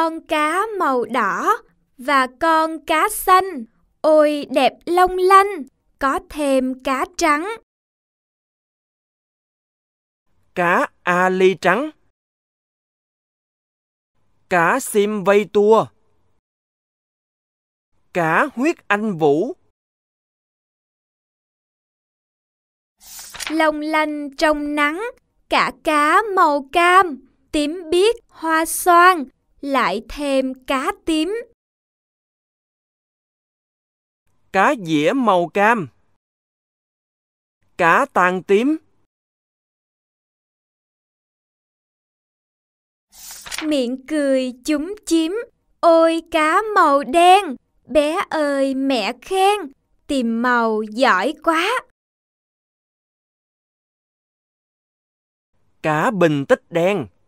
con cá màu đỏ và con cá xanh. Ôi đẹp long lanh, có thêm cá trắng. Cá ali trắng. Cá sim vây tua. Cá huyết anh vũ. Long lanh trong nắng, cả cá màu cam, tím biếc, hoa xoan, lại thêm cá tím. Cá dĩa màu cam. Cá tàn tím. Miệng cười chúng chím, ôi cá màu đen, bé ơi mẹ khen, tìm màu giỏi quá. Cá bình tích đen.